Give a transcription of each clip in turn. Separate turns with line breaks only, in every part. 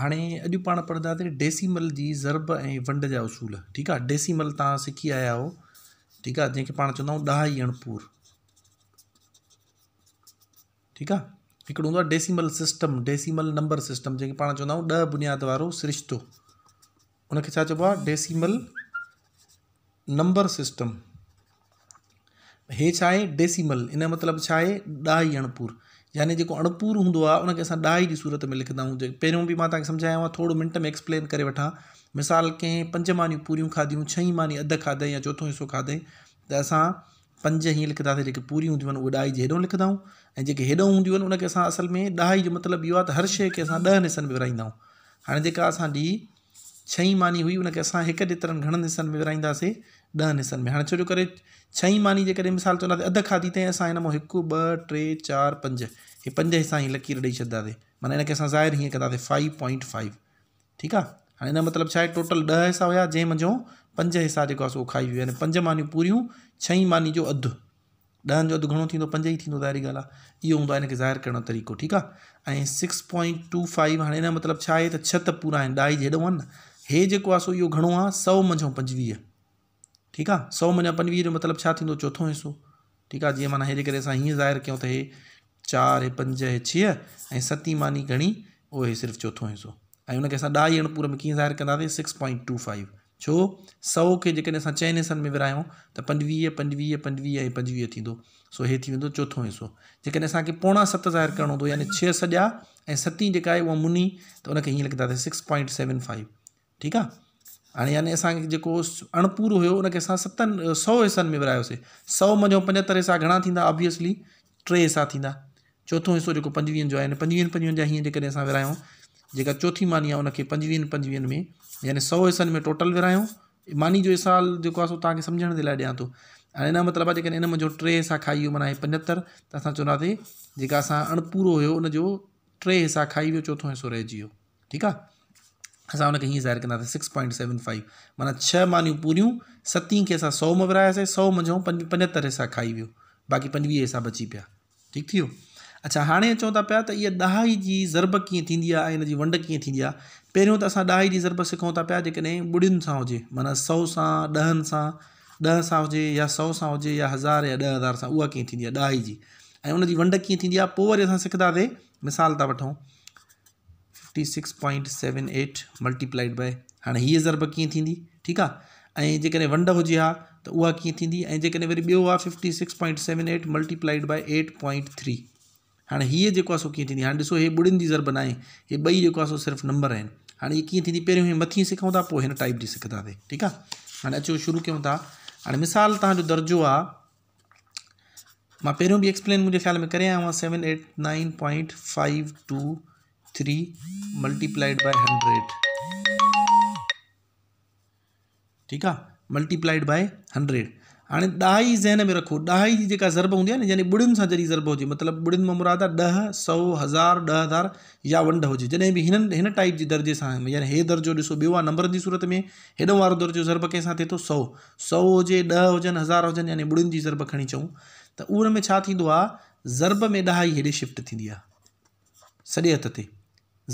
हाणे अॼु पाण पढ़ंदासीं डेसीमल जी ज़रब ऐं वंड जा उसूल ठीकु आहे डेसीमल तव्हां सिखी आया आहियो ठीकु आहे जंहिंखे पाण चवंदा आहियूं ॾाही अणपुर ठीकु आहे हिकिड़ो हूंदो आहे decimal system decimal number system जंहिंखे पाण चवंदा आहियूं ॾह बुनियाद वारो सिरिश्तो उनखे छा चइबो आहे डेसीमल नंबर सिस्टम हे छा आहे डेसीमल इन जो मतिलबु छा आहे ॾाही अणपुर यानी जेको अणपूर हूंदो आहे उनखे असां ॾह जी सूरत में लिखंदा आहियूं पहिरियों बि मां तव्हांखे सम्झायांव थोरो मिंट में एक्सप्लेन करे वठां मिसाल कंहिं पंज मानी पूरियूं खाधियूं छहीं मानी अधु खाधई या चोथों हिसो खाधई त असां पंज हीअं लिखंदासीं जेके पूरियूं हूंदियूं आहिनि उहे ॾह जी हेॾो लिखंदाऊं ऐं जेके हेॾो हूंदियूं आहिनि उनखे असां असल में ॾाही जो मतिलबु इहो आहे त हर शइ खे असां ॾह निसनि में विरिहाईंदा आहियूं हाणे जेका असांजी छह मानी हुई उनखे असां हिकु ॾेतिरनि घणनि हिसनि में विरिहाईंदासीं ॾह हिसनि में हाँ छो जो करे मानी जे मिसाल चवंदासीं अधु खाधीसीं असां हिन मां हिकु ॿ टे चार पंज ये पंज हिसां ही लकीर ॾेई छॾंदासीं माना हिनखे असां ज़ाहिर हीअं कंदासीं फाइव पॉइंट फाइव ठीक है हाँ हिन मतलब छा आहे टोटल दह हिसा हुआ जै मुंहिंजो पंज हिसा जो आहे सो खाई वियो पंज मानी पूरियूं छहीं मानी जो अधु ॾहनि जो अधु घो पंज ही थींदो ज़ाहिरी ॻाल्हि आहे इहो ज़ाहिर करण तरीक़ो ठीक है ऐं सिक्स पॉइंट टू फाइव हाँ इन मतलब छा आहे त छह त पूरा आहिनि जेडो जहिड़ो ये जो हे जेको आहे सो सौ मंझो पंजवी ठीकु आहे सौ माना पंजवीह जो मतिलबु छा थींदो चोथों हिसो ठीकु आहे जीअं माना हे जे करे असां हीअं ज़ाहिर कयूं त हे चार पंज हे छह ऐं सती मानी घणी उहो हे सिर्फ़ु चोथों हिसो ऐं हुन खे असां ॾह यण पुर में कीअं ज़ाहिरु कंदासीं सिक्स पॉइंट टू फाइव छो सौ खे जेकॾहिं असां चइनि हिसनि में विरिहाूं त पंजवीह पंजुवीह पंजुवीह ऐं पंजवीह थींदो सो हे थी वेंदो चोथों हिसो जेकॾहिं असांखे पोणा सत ज़ाहिर करिणो हूंदो यानी छह सॼा ऐं सती जेका आहे उहा मुनी त हुनखे हीअं लॻंदासीं सिक्स पॉइंट सेवन फाइव ठीकु आहे हाणे यानी असांखे जेको अणपूरो हुयो उनखे असां सतनि सौ हिसनि में विरिहायोसीं सौ मञो पंजहतरि हिसा घणा थींदा ऑब्वियसली टे हिसा थींदा चोथों हिसो जेको पंजवीहनि जो आहे पंजवीहनि पंजवीहनि जा हीअं जेकॾहिं असां विरिहायूं जेका चोथीं मानी आहे उनखे पंजवीहनि पंजवीहनि में यानी सौ हिसनि में टोटल विरिहायूं मानी जो हिसाब जेको आहे सो तव्हांखे सम्झण जे लाइ ॾियां थो हाणे हिन मतिलबु आहे जेकॾहिं हिन मुंहिंजो टे हिसा खाई वियो माना पंजहतरि त असां चवंदासीं जेका असां अणपूरो हुयो उनजो टे हिसा खाई वियो चोथों हिसो रहिजी वियो ठीकु आहे सामने कहीं ज़ाहिर करना सिक्स पॉइंट सेवन फाइव माना छह मानियूं पूरियूं सतीं कंहिंसां सौ में विरायासीं सौ मझूं पंज पंजहतरि खाई वियो बाक़ी पंवी हिसा बची पिया ठीकु थी अच्छा हाँ अचों था पाया तो ये ॾहाई की ज़रब कि वंड कि थींदी तो पहिरियों त की ज़रब सीखों था पिया जेकॾहिं ॿुड़ियुनि सां माना सौ से ॾहनि से ॾह सां हुजे सौ से हो या हज़ार या दह हज़ार से उ कीअं थींदी आहे ॾहाई वंड कीअं थींदी आहे पोइ वरी असां मिसाल था वठूं fifty six point seven eight multiplied by हाँ हीअ ज़रब कीअं ठीक है ए ऐं जेकॾहिं वंड हुजे हा त उहा वरी ॿियो fifty six point seven eight multiplied by eight point three हाँ हीअ जो आहे सो कीअं थींदी हाणे ॾिसो हे ॿुड़ियुनि जी ज़रब नाहे हे बई जो आहे सो सिर्फ़ु नंबर आहिनि हाँ ये कि थींदी पहिरियों हे मथीं सिखूं था पोइ हिन टाइप जी सिखंदासीं ठीकु आहे हाणे अचो शुरू क्यों था हाँ मिसाल तुम दर्जो आहे मां पहिरियों एक्सप्लेन मुंहिंजे ख़्याल में करें आयो seven eight nine point five two three multiplied by hundred ठीक है मल्टीप्लाइड बाय हंड्रेड हाँ दाई ज़हन में रखो ॾह की जेका ज़रब होंगी आहे न यानी ॿुड़ियुनि सां ज़रब हो मतलब ॿुड़ियुनि में मुराद है दह सौ हज़ार दह हज़ार या वंड हो जैसे भी इन टाइप के दर्जे से यानी हे दर्जो ऐसो बो नंबर की सूरत में हेॾो वो दर्जो ज़रब कैसा थे तो सौ सौ हो दह हुजनि हज़ार होजन यानी ॿुड़ियुनि की ज़रब खी चूँ तो उन में छा ज़रब में दहाई ई शिफ्ट थींदी आहे हथ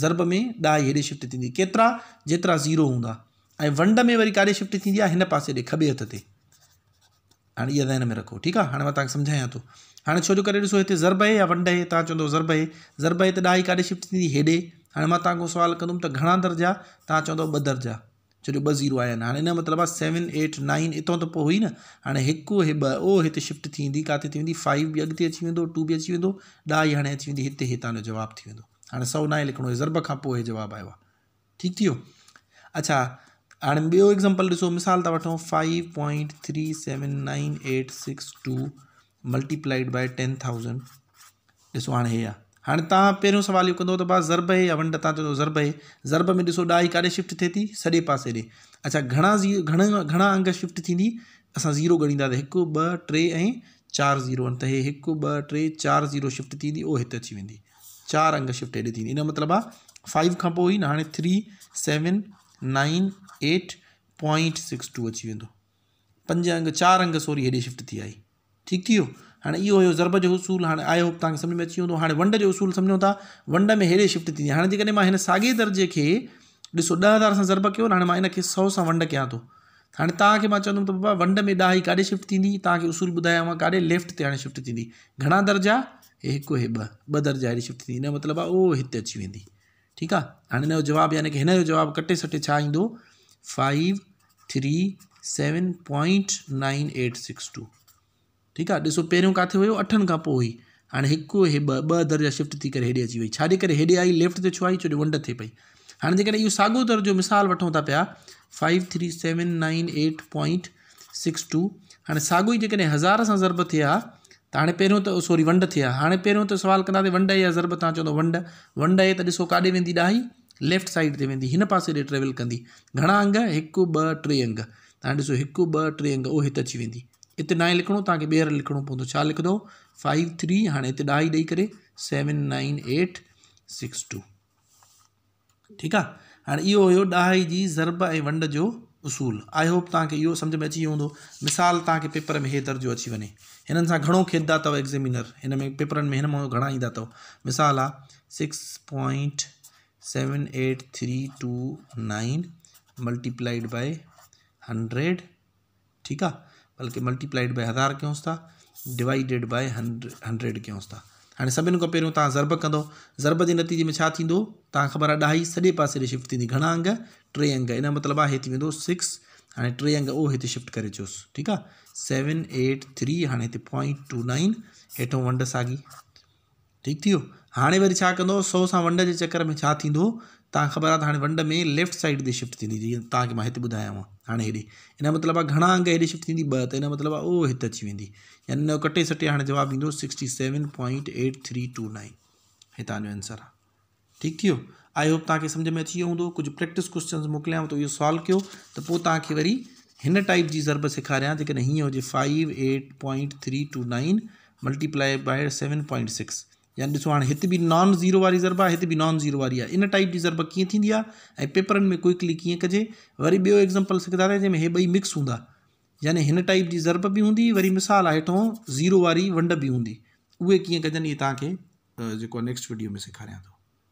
ज़रब में डा हेॾे शिफ्ट थींदी केतिरा जेतिरा ज़ीरो हूंदा वंड में वरी काॾे शिफ्ट थींदी आहे हिन पासे ॾे हथ ते हाँ इहा ज़हन में रखो ठीक है हाँ मैं तव्हांखे तो हाँ हाणे छो जो ज़रब आहे या वंड है तव्हां चवंदो ज़रब आहे ज़रब आहे त ॾाई काॾे शिफ्ट थींदी हेॾे हाणे मां तव्हांखां सुवालु कंदुमि त दर्जा तुम चवंदो ब दर्जा छो जो ॿ ज़ीरो आया हाँ इन मतलब मतिलबु आहे सेवन एट नाइन इतों तो हुई न हाणे हिकु हे ॿ ओ शिफ्ट थींदी किथे थी फाइव भी अॻिते अची वो टू भी अची वेंदो ॾाई हाणे अची वेंदी हिते हितां जो जवाबु थी वेंदो हाँ सौ नाहे लिखिणो हुयो ज़रब का जवाब जवाबु आयो आहे थी अच्छा हाँ बो एग्ज़ाम्पल ॾिसो मिसाल था वठूं five point three seven nine eight six two multiplied by ten thousand ॾिसो हाँ हे आहे हाणे तव्हां पहिरियों सुवाल ज़रब हे या वंड तव्हां चवंदो ज़रब हे ज़रब में ॾिसो ॾाई काॾे शिफ्ट थे थी सॼे पासे ॾे अच्छा घणा ज़ी घणा घणा अंग शिफ्ट थींदी असां ज़ीरो ॻणींदा त हिकु टे ऐं ज़ीरो आहिनि त हे हिकु टे चार ज़ीरो शिफ्ट थींदी उहो हिते अची वी चार अंग शिफ्ट हेॾे थींदी इन मतिलबु आहे फाइव खां पोइ ई न हाणे three seven nine eight point six two अची वेंदो पंज अंग चार अंग सोरी हेॾे शिफ्ट थी आई ठीकु थी वियो हाणे इहो हुयो ज़रब जो उसूल हाणे आयो तव्हांखे सम्झ में अची वेंदो हाणे वंड जो उसूल सम्झो था वंड में हेॾे शिफ्ट थींदी हाणे जेकॾहिं मां हिन साॻे दर्जे खे ॾिसो ॾह हज़ार सां ज़रब कयो न हाणे मां हिनखे सौ सां वंड कयां थो हाणे तव्हांखे मां चवंदुमि त बाबा वंड में ॾह ई काॾे शिफ्ट थींदी तव्हांखे उसूल ॿुधायां मां काॾे लेफ्ट ते हाणे शिफ्ट थींदी घणा दर्जा हिकु हे ॿ ॿ दर्जा अहिड़ी शिफ्ट थींदी हिन जो मतिलबु आहे उहो हिते अची वेंदी ठीकु आहे हाणे हिन जो यानी की हिन कटे सटे five three seven point nine eight six two ठीक आहे ॾिसो पहिरियों किथे हुयो अठनि खां पोइ हुई हाणे हिकु दर्जा शिफ्ट थी करे हेॾे अची वई छाजे करे आई लेफ्ट ते छो आई छो वंड थिए पई हाँ जेकॾहिं इहो साॻियो दर्जो मिसाल वो था पिया five three seven nine eight point six two हाँ सागो ही जेकॾहिं हज़ार से ज़रब थे हा तो हाँ पे तो सॉरी वंड थे हाँ पहिरियों तो सवाल कहते वंड या ज़रब तव्हां चवंदो वंड वंड आहे त ॾिसो काॾे वेंदी ॾाही लेफ्ट साइड से वेंदी हिन पासे ट्रेवल कंदी घणा अंग एक ॿ टे अंग तव्हां एक ब टे अंग उहो हिते अची वी हिते ना लिखिणो तव्हांखे ॿीहर लिखिणो पवंदो छा फाइव थ्री हाँ इत ॾाई ॾेई करे seven nine eight six two ठीकु आहे हाणे इहो हुयो ॾाही जी ज़रब ए वंड जो उसूल आई होप तव्हांखे यो सम्झ में अची वियो मिसाल तक पेपर में हे दर्जो अची वञे इन सां घणो खेॾंदा एग्ज़ामिनर हिन में पेपर में हिन मां घणा ईंदा अथव मिसाल आहे six point seven eight three two nine multiplied by hundred ठीक है बल्कि मल्टीप्लाइड बाय हज़ार क्यों था डिवाइडेड बाय हंड्रेड हंड्रेड क्यों था हाँ सभी को पहिरियों तव्हां ज़रब कंदो ज़रब के नतीजे में छा थींदो ख़बर आहे ॾाई सॼे पासे ॾे शिफ्ट थींदी घणा अंग टे अंग इन मतिलबु आहे हिते वेंदो सिक्स हाणे टे अंग शिफ्ट कर अचोसि ठीकु आहे सेवन एट थ्री हाँ हिते पॉइंट टू नाइन हेठो वंड साॻी ठीकु थी वियो हाणे वरी सौ सां वंड के चक्कर में छा तव्हां ख़बर आ त वंड में लेफ्ट साइड ते शिफ्ट थींदी जीअं तव्हांखे मां हिते ॿुधायांव हाणे हेॾे हिन अंग हेॾे शिफ्ट थींदी ॿ मतलब वो इत अची वी यानी हिन कटे सटे हाँ जवाब ईंदो sixty seven point eight three two nine ये तुम आंसर आहे ठीक थी आई होप तव्हांखे समझ में अची वियो हूंदो कुझु प्रैक्टिस क्वेश्चन मोकिलियांव तो ये सॉल्व कर तो तक तव्हांखे वरी हिन टाइप की ज़रब सेखारियां जेकॾहिं हीअं five eight point three two nine multiply by seven point six यानी हाँ हाणे भी नॉन ज़ीरो वारी ज़रब आ भी नॉन ज़ीरो वारी इन टाइप की ज़रब कि पेपर में क्विकली कि कजे वरी ॿियो एग्ज़ाम्पल सिखंदा रहिया जंहिंमें हे मिक्स हूँ यानि हिन टाइप जी ज़रब भी हूंदी वरी मिसाल आहे हेठो ज़ीरो वारी वंड भी हूंदी उहे कीअं कजनि इहे नेक्स्ट वीडियो में सेखारियां तो